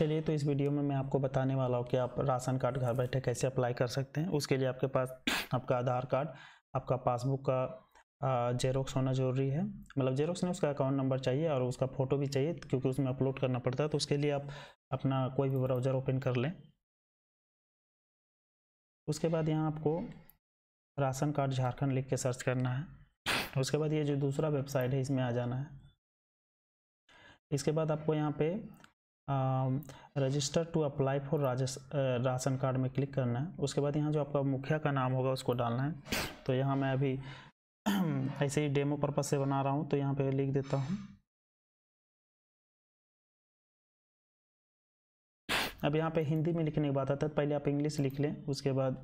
चलिए तो इस वीडियो में मैं आपको बताने वाला हूँ कि आप राशन कार्ड घर बैठे कैसे अप्लाई कर सकते हैं उसके लिए आपके पास आपका आधार कार्ड आपका पासबुक का जेरोक्स होना जरूरी है मतलब जेरोक्स नहीं उसका अकाउंट नंबर चाहिए और उसका फ़ोटो भी चाहिए क्योंकि उसमें अपलोड करना पड़ता है तो उसके लिए आप अपना कोई भी ब्राउज़र ओपन कर लें उसके बाद यहाँ आपको राशन कार्ड झारखंड लिख के सर्च करना है उसके बाद ये जो दूसरा वेबसाइट है इसमें आ जाना है इसके बाद आपको यहाँ पे register to apply for ration card में क्लिक करना है उसके बाद यहाँ जो आपका मुखिया का नाम होगा उसको डालना है तो यहाँ मैं अभी ऐसे ही डेमो पर्पज से बना रहा हूँ तो यहाँ पे लिख देता हूँ अब यहाँ पे हिंदी में लिखने की बात आता है पहले आप इंग्लिश लिख लें उसके बाद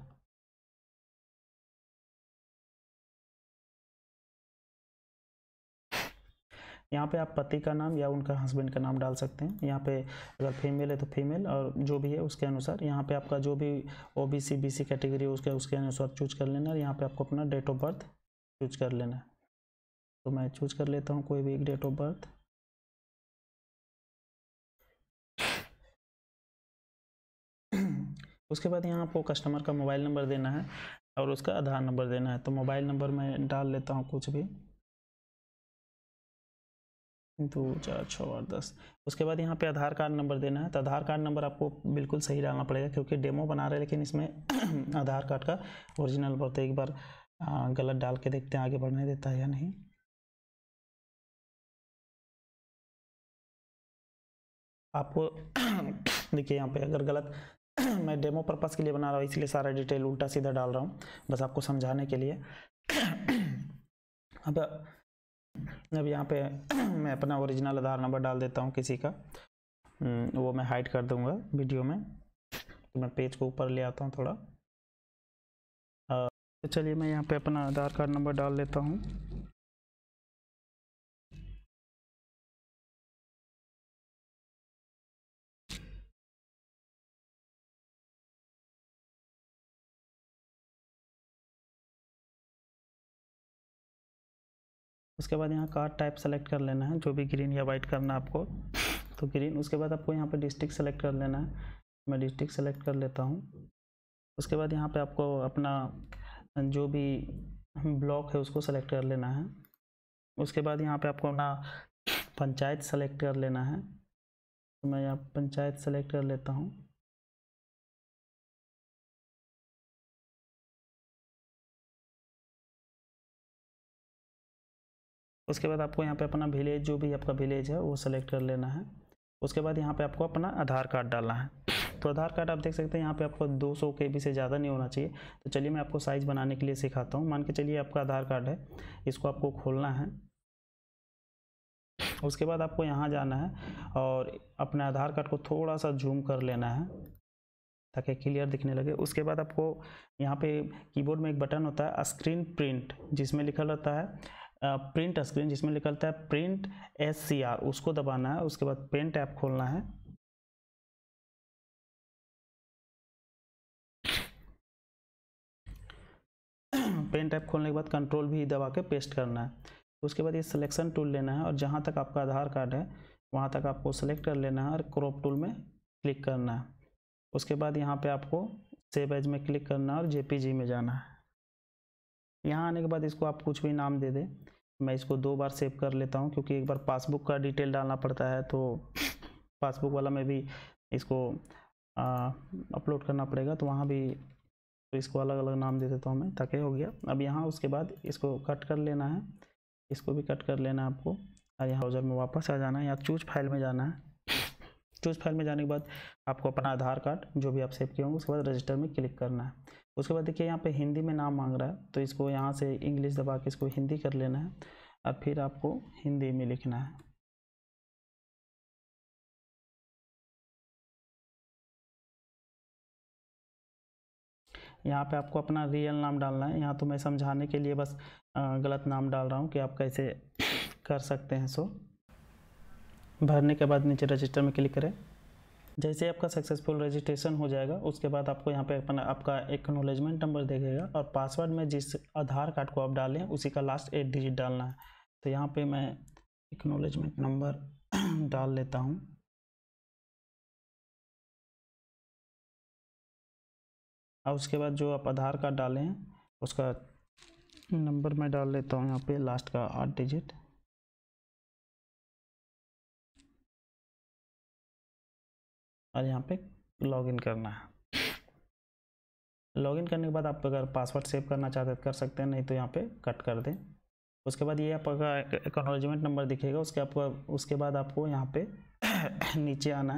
यहाँ पे आप पति का नाम या उनका हस्बैंड का नाम डाल सकते हैं यहाँ पे अगर फीमेल है तो फीमेल और जो भी है उसके अनुसार यहाँ पे आपका जो भी O B C B C category है उसके उसके अनुसार चूज कर लेना है यहाँ पे आपको अपना डेट ऑफ बर्थ चूज कर लेना है तो मैं चूज कर लेता हूँ कोई भी एक डेट ऑफ बर्थ उसके बाद यहाँ आपको कस्टमर का मोबाइल नंबर देना है और उसका आधार नंबर देना है तो मोबाइल नंबर मैं डाल लेता हूँ कुछ भी दो चार छः और दस उसके बाद यहाँ पे आधार कार्ड नंबर देना है तो आधार कार्ड नंबर आपको बिल्कुल सही डालना पड़ेगा क्योंकि डेमो बना रहे हैं लेकिन इसमें आधार कार्ड का ओरिजिनल बढ़ते एक बार गलत डाल के देखते हैं आगे बढ़ने देता है या नहीं आपको देखिए यहाँ पे अगर गलत मैं डेमो पर्पज़ के लिए बना रहा हूँ इसलिए सारा डिटेल उल्टा सीधा डाल रहा हूँ बस आपको समझाने के लिए अब अब यहाँ पे मैं अपना ओरिजिनल आधार नंबर डाल देता हूँ किसी का हम्म, वो मैं हाइड कर दूँगा वीडियो में तो मैं पेज को ऊपर ले आता हूँ थोड़ा तो चलिए मैं यहाँ पे अपना आधार कार्ड नंबर डाल लेता हूँ उसके बाद यहाँ कार्ड टाइप सेलेक्ट कर लेना है जो भी ग्रीन या वाइट करना है आपको तो ग्रीन उसके बाद आपको यहाँ पर डिस्ट्रिक्ट सेलेक्ट कर लेना है मैं डिस्ट्रिक्ट सेलेक्ट कर लेता हूँ उसके बाद यहाँ पे आपको अपना जो भी ब्लॉक है उसको सेलेक्ट कर लेना है उसके बाद यहाँ पे आपको अपना पंचायत सेलेक्ट कर लेना है तो मैं यहाँ पंचायत सेलेक्ट कर लेता हूँ उसके बाद आपको यहाँ पे अपना विलेज जो भी आपका विलेज है वो सेलेक्ट कर लेना है उसके बाद यहाँ पे आपको अपना आधार कार्ड डालना है तो आधार कार्ड आप देख सकते हैं यहाँ पे आपको 200 सौ के बी से ज़्यादा नहीं होना चाहिए तो चलिए मैं आपको साइज़ बनाने के लिए सिखाता हूँ मान के चलिए आपका आधार कार्ड है इसको आपको खोलना है उसके बाद आपको यहाँ जाना है और अपने आधार कार्ड को थोड़ा सा जूम कर लेना है ताकि क्लियर दिखने लगे उसके बाद आपको यहाँ पे कीबोर्ड में एक बटन होता है स्क्रीन प्रिंट जिसमें लिखा रहता है प्रिंट स्क्रीन जिसमें निकलता है प्रिंट एस सी आर उसको दबाना है उसके बाद प्रिंट ऐप खोलना है पेंट ऐप खोलने के बाद कंट्रोल भी दबा के पेस्ट करना है उसके बाद ये सिलेक्शन टूल लेना है और जहाँ तक आपका आधार कार्ड है वहाँ तक आपको सेलेक्ट कर लेना है और क्रॉप टूल में क्लिक करना है उसके बाद यहाँ पे आपको सेव एज में क्लिक करना है और जेपीजी में जाना है यहाँ आने के बाद इसको आप कुछ भी नाम दे दें मैं इसको दो बार सेव कर लेता हूँ क्योंकि एक बार पासबुक का डिटेल डालना पड़ता है तो पासबुक वाला में भी इसको अपलोड करना पड़ेगा तो वहाँ भी तो इसको अलग अलग नाम दे देता हूँ मैं ताकि हो गया अब यहाँ उसके बाद इसको कट कर लेना है इसको भी कट कर लेना है आपको और यहाँ ब्राउज़र में वापस आ जाना है या चूज फाइल में जाना है चूज फाइल में जाने के बाद आपको अपना आधार कार्ड जो भी आप सेव किए होंगे उसके बाद रजिस्टर में क्लिक करना है उसके बाद देखिए यहाँ पे हिंदी में नाम मांग रहा है तो इसको यहाँ से इंग्लिश दबा के इसको हिंदी कर लेना है अब फिर आपको हिंदी में लिखना है यहाँ पे आपको अपना रियल नाम डालना है यहाँ तो मैं समझाने के लिए बस गलत नाम डाल रहा हूँ कि आप कैसे कर सकते हैं सो भरने के बाद नीचे रजिस्टर में क्लिक करें जैसे आपका सक्सेसफुल रजिस्ट्रेशन हो जाएगा उसके बाद आपको यहाँ पे अपना आपका एक्नोलेजमेंट नंबर देखेगा और पासवर्ड में जिस आधार कार्ड को आप डालें उसी का लास्ट एट डिजिट डालना है तो यहाँ पे मैं एक्नोलेजमेंट नंबर डाल लेता हूँ और उसके बाद जो आप आधार कार्ड डालें उसका नंबर मैं डाल लेता हूँ यहाँ पे लास्ट का आठ डिजिट और यहाँ पे लॉगिन करना है लॉगिन करने के बाद आप अगर पासवर्ड सेव करना चाहते हैं कर सकते हैं नहीं तो यहाँ पे कट कर दें उसके बाद ये आपका एक्नोलॉजमेंट नंबर दिखेगा उसके आपको उसके बाद आपको यहाँ पे नीचे आना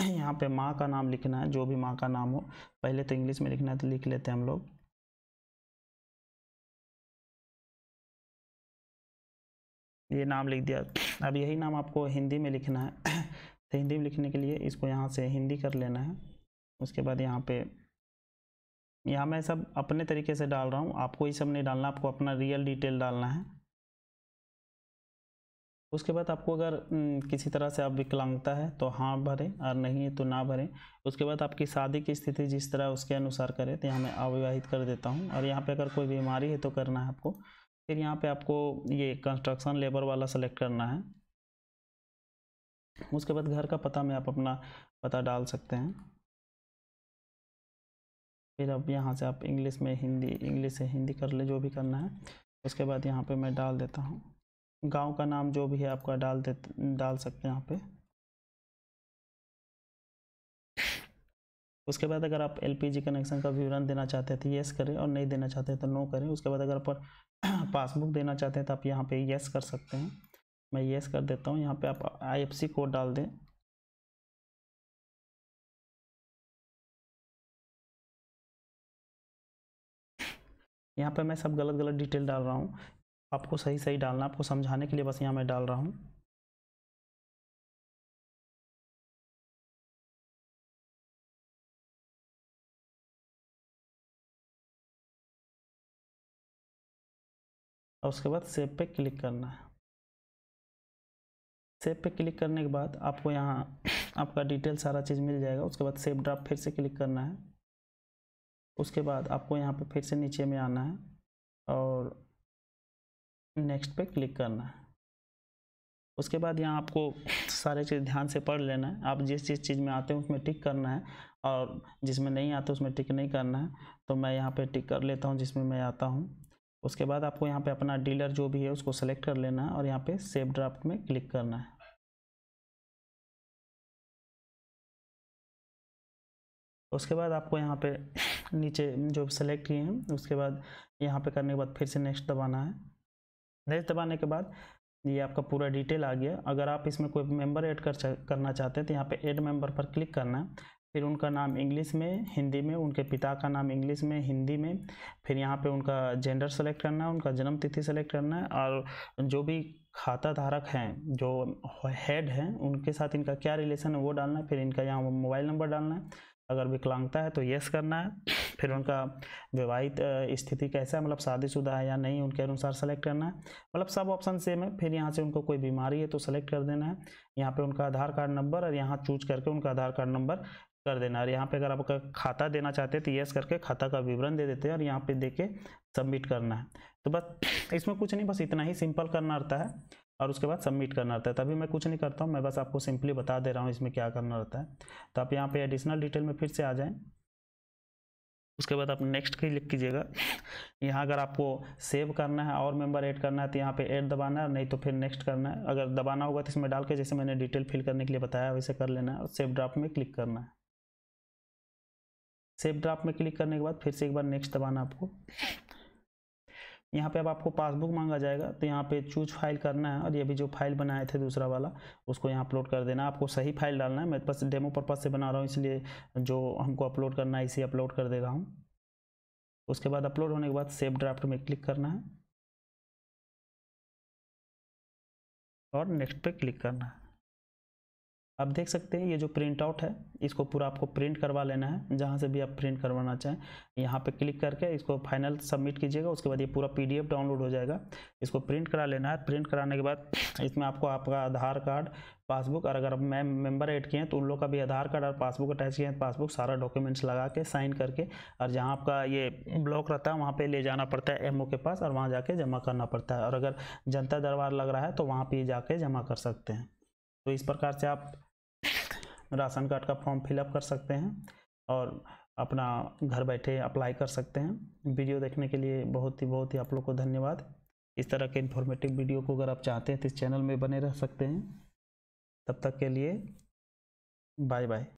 है यहाँ पे माँ का नाम लिखना है जो भी माँ का नाम हो पहले तो इंग्लिश में लिखना है तो लिख लेते हैं हम लोग ये नाम लिख दिया अब यही नाम आपको हिंदी में लिखना है तो हिंदी में लिखने के लिए इसको यहाँ से हिंदी कर लेना है उसके बाद यहाँ पे यहाँ मैं सब अपने तरीके से डाल रहा हूँ आपको ये सब नहीं डालना आपको अपना रियल डिटेल डालना है उसके बाद आपको अगर किसी तरह से आप विकलांगता है तो हाँ भरें और नहीं है तो ना भरें उसके बाद आपकी शादी की स्थिति जिस तरह उसके अनुसार करें तो यहाँ मैं अविवाहित कर देता हूँ और यहाँ पे अगर कोई बीमारी है तो करना है आपको फिर यहाँ पे आपको ये कंस्ट्रक्शन लेबर वाला सेलेक्ट करना है उसके बाद घर का पता में आप अपना पता डाल सकते हैं फिर अब यहाँ से आप इंग्लिश में हिंदी इंग्लिश से हिंदी कर ले जो भी करना है उसके बाद यहाँ पे मैं डाल देता हूँ गांव का नाम जो भी है आपका डाल दे डाल सकते हैं यहाँ पे उसके बाद अगर आप एलपीजी कनेक्शन का विवरण देना चाहते हैं तो येस करें और नहीं देना चाहते हैं तो नो करें उसके बाद अगर आप पासबुक देना चाहते हैं तो आप यहाँ पे येस कर सकते हैं मैं येस कर देता हूँ यहाँ पे आप आईएफसी कोड डाल दें यहाँ पे मैं सब गलत गलत डिटेल डाल रहा हूँ आपको सही सही डालना आपको समझाने के लिए बस यहाँ मैं डाल रहा हूँ और उसके बाद सेव पे क्लिक करना है सेव पे क्लिक करने के बाद आपको यहाँ आपका डिटेल सारा चीज़ मिल जाएगा उसके बाद सेव ड्राफ्ट फिर से क्लिक करना है उसके बाद आपको यहाँ पे फिर से नीचे में आना है और नेक्स्ट पे क्लिक करना है उसके बाद यहाँ आपको सारे चीज़ ध्यान से पढ़ लेना है आप जिस जिस चीज़ में आते हैं उसमें टिक करना है और जिसमें नहीं आते उसमें टिक नहीं करना है तो मैं यहाँ पर टिक कर लेता हूँ जिसमें मैं आता हूँ उसके बाद आपको यहाँ पे अपना डीलर जो भी है उसको सेलेक्ट कर लेना है और यहाँ पे सेव ड्राफ्ट में क्लिक करना है उसके बाद आपको यहाँ पे नीचे जो सेलेक्ट किए हैं उसके बाद यहाँ पे करने के बाद फिर से नेक्स्ट दबाना है नेक्स्ट दबाने के बाद ये आपका पूरा डिटेल आ गया अगर आप इसमें कोई मेंबर ऐड कर करना चाहते हैं तो यहाँ पे ऐड मेंबर पर क्लिक करना है फिर उनका नाम इंग्लिश में हिंदी में उनके पिता का नाम इंग्लिश में हिंदी में फिर यहाँ पे उनका जेंडर सेलेक्ट करना है उनका जन्म तिथि सेलेक्ट करना है और जो भी खाता धारक हैं जो हेड हैं उनके साथ इनका क्या रिलेशन है वो डालना है फिर इनका यहाँ मोबाइल नंबर डालना है अगर विकलांगता है तो यस करना है फिर उनका विवाहित स्थिति कैसा है मतलब शादीशुदा है या नहीं उनके अनुसार सेलेक्ट करना है मतलब सब ऑप्शन सेम है फिर यहाँ से उनको कोई बीमारी है तो सेलेक्ट कर देना है यहाँ पे उनका आधार कार्ड नंबर और यहाँ चूज करके उनका आधार कार्ड नंबर कर देना और यहाँ पे अगर आपका खाता देना चाहते हैं तो यस करके खाता का विवरण दे देते हैं और यहाँ पे दे के सबमिट करना है तो बस इसमें कुछ नहीं बस इतना ही सिंपल करना रहता है और उसके बाद सबमिट करना रहता है तभी मैं कुछ नहीं करता हूँ मैं बस आपको सिंपली बता दे रहा हूँ इसमें क्या करना रहता है तो आप यहाँ पर एडिशनल डिटेल में फिर से आ जाएँ उसके बाद आप नेक्स्ट क्लिक कीजिएगा यहाँ अगर आपको सेव करना है और मेंबर ऐड करना है तो यहाँ पे ऐड दबाना है नहीं तो फिर नेक्स्ट करना है अगर दबाना होगा तो इसमें डाल के जैसे मैंने डिटेल फिल करने के लिए बताया वैसे कर लेना है और सेव ड्राफ्ट में क्लिक करना है सेफ ड्राफ्ट में क्लिक करने के बाद फिर से एक बार नेक्स्ट दबाना आपको यहाँ पे अब आपको पासबुक मांगा जाएगा तो यहाँ पे चूज फाइल करना है और ये भी जो फाइल बनाए थे दूसरा वाला उसको यहाँ अपलोड कर देना आपको सही फाइल डालना है मैं बस डेमो पर्पज़ से बना रहा हूँ इसलिए जो हमको अपलोड करना है इसे अपलोड कर दे रहा हूँ उसके बाद अपलोड होने के बाद सेव ड्राफ्ट में क्लिक करना है और नेक्स्ट पे क्लिक करना है आप देख सकते हैं ये जो प्रिंट आउट है इसको पूरा आपको प्रिंट करवा लेना है जहाँ से भी आप प्रिंट करवाना चाहें यहाँ पे क्लिक करके इसको फाइनल सबमिट कीजिएगा उसके बाद ये पूरा पीडीएफ डाउनलोड हो जाएगा इसको प्रिंट करा लेना है प्रिंट कराने के बाद इसमें आपको आपका आधार कार्ड पासबुक और अगर मैम मेंबर ऐड किए हैं तो उन लोग का भी आधार कार्ड और पासबुक अटैच किए हैं पासबुक सारा डॉक्यूमेंट्स लगा के साइन करके और जहाँ आपका ये ब्लॉक रहता है वहाँ पे ले जाना पड़ता है एमओ के पास और वहाँ जाके जमा करना पड़ता है और अगर जनता दरबार लग रहा है तो वहाँ पे जाके जमा कर सकते हैं तो इस प्रकार से आप राशन कार्ड का फॉर्म फिलअप कर सकते हैं और अपना घर बैठे अप्लाई कर सकते हैं वीडियो देखने के लिए बहुत ही बहुत ही आप लोग को धन्यवाद इस तरह के इन्फॉर्मेटिव वीडियो को अगर आप चाहते हैं तो इस चैनल में बने रह सकते हैं तब तक के लिए बाय बाय